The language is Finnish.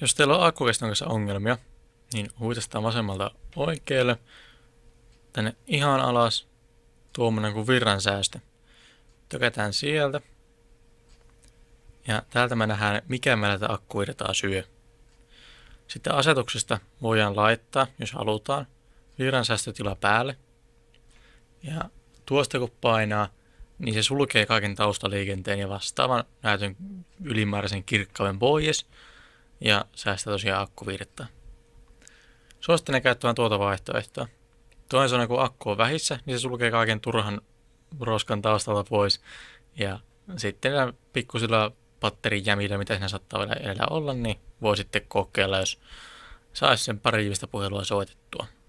Jos teillä on akkukeston kanssa ongelmia, niin huitastetaan vasemmalta oikealle, tänne ihan alas, tuommoinen kuin virran säästö. Tökätään sieltä. Ja täältä me nähdään, mikä meillä tätä akkuirtaa syö. Sitten asetuksesta voidaan laittaa, jos halutaan, virran säästötila päälle. Ja tuosta kun painaa, niin se sulkee kaiken taustaliikenteen ja vastaavan näytön ylimääräisen kirkkauden pois ja säästää tosiaan akkuvirtaa. Suosittelen käyttämään tuota vaihtoehtoa. Toinen sanoen, kun akku on vähissä, niin se sulkee kaiken turhan roskan taustalta pois. Ja sitten nämä pikkusilla jämillä, mitä siinä saattaa vielä edellä olla, niin voi sitten kokeilla, jos saisi sen pari puhelua soitettua.